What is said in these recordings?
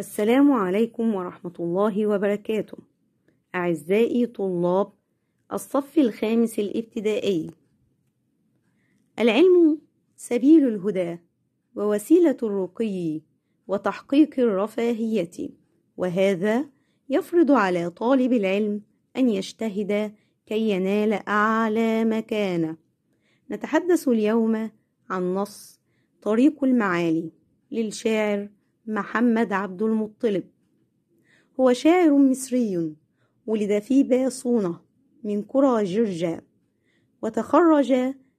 السلام عليكم ورحمة الله وبركاته أعزائي طلاب الصف الخامس الابتدائي العلم سبيل الهدى ووسيلة الرقي وتحقيق الرفاهية وهذا يفرض على طالب العلم أن يجتهد كي ينال أعلى مكانة نتحدث اليوم عن نص طريق المعالي للشاعر محمد عبد المطلب هو شاعر مصري ولد في باصونة من قرى جرجا وتخرج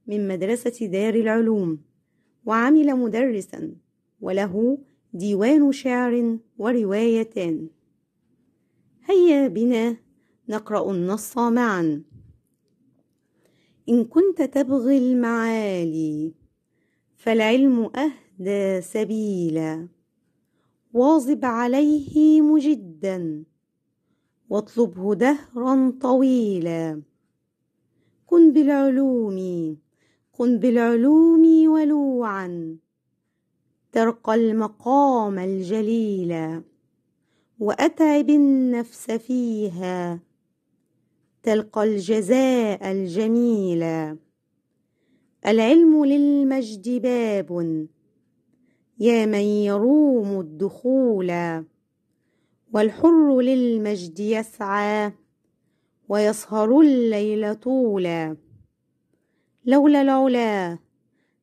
من مدرسة دار العلوم وعمل مدرسا وله ديوان شعر وروايتان هيا بنا نقرأ النص معا إن كنت تبغي المعالي فالعلم أهدى سبيلا واظب عليه مجدا واطلبه دهرا طويلا كن بالعلوم كن بالعلوم ولوعا ترقى المقام الجليل وأتعب النفس فيها تلقى الجزاء الجميل العلم للمجد باب يا من يروم الدخول والحر للمجد يسعى ويسهر الليل طولا لولا العلا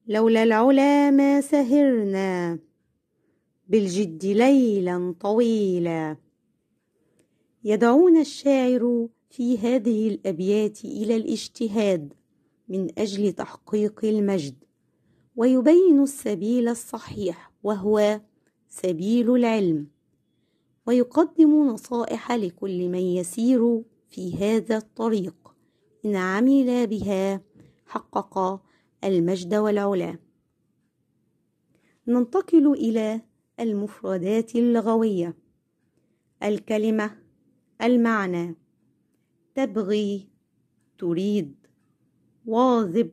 لولا العلا ما سهرنا بالجد ليلا طويلا يدعونا الشاعر في هذه الابيات الى الاجتهاد من اجل تحقيق المجد ويبين السبيل الصحيح وهو سبيل العلم ويقدم نصائح لكل من يسير في هذا الطريق إن عمل بها حقق المجد والعلا ننتقل إلى المفردات اللغوية الكلمة المعنى تبغي تريد واظب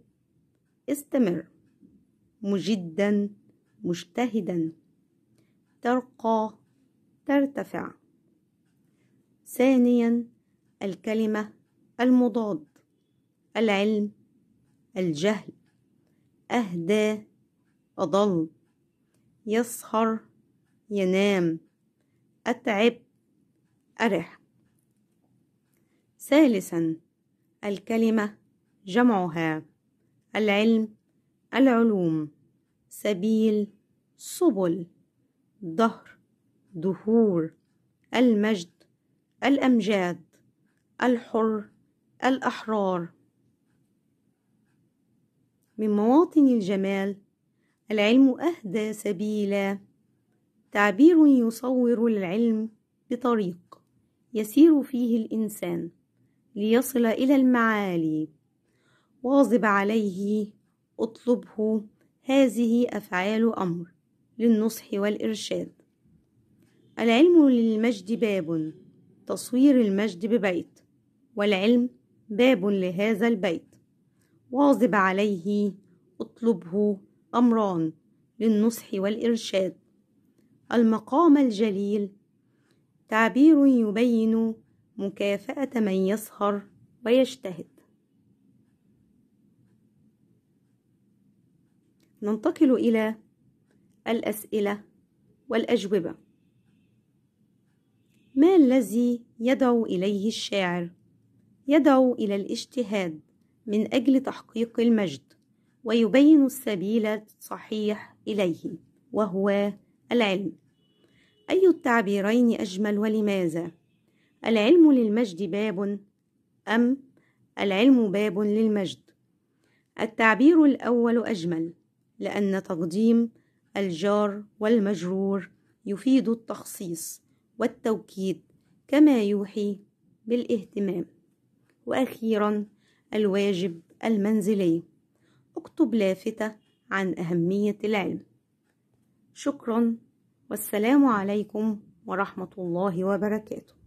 استمر مجدا مجتهدا ترقى ترتفع ثانيا الكلمة المضاد العلم الجهل أهدى أضل يسهر ينام أتعب أرح ثالثا الكلمة جمعها العلم العلوم سبيل سبل ظهر دهور المجد الأمجاد الحر الأحرار من مواطن الجمال العلم أهدى سبيلا تعبير يصور العلم بطريق يسير فيه الإنسان ليصل إلى المعالي واظب عليه اطلبه هذه أفعال أمر للنصح والإرشاد العلم للمجد باب تصوير المجد ببيت والعلم باب لهذا البيت واظب عليه اطلبه أمران للنصح والإرشاد المقام الجليل تعبير يبين مكافأة من يسهر ويجتهد ننتقل إلى الأسئلة والأجوبة ما الذي يدعو إليه الشاعر؟ يدعو إلى الاجتهاد من أجل تحقيق المجد ويبين السبيل الصحيح إليه وهو العلم أي التعبيرين أجمل ولماذا؟ العلم للمجد باب أم العلم باب للمجد؟ التعبير الأول أجمل لأن تقديم الجار والمجرور يفيد التخصيص والتوكيد كما يوحي بالاهتمام وأخيرا الواجب المنزلي اكتب لافتة عن أهمية العلم شكرا والسلام عليكم ورحمة الله وبركاته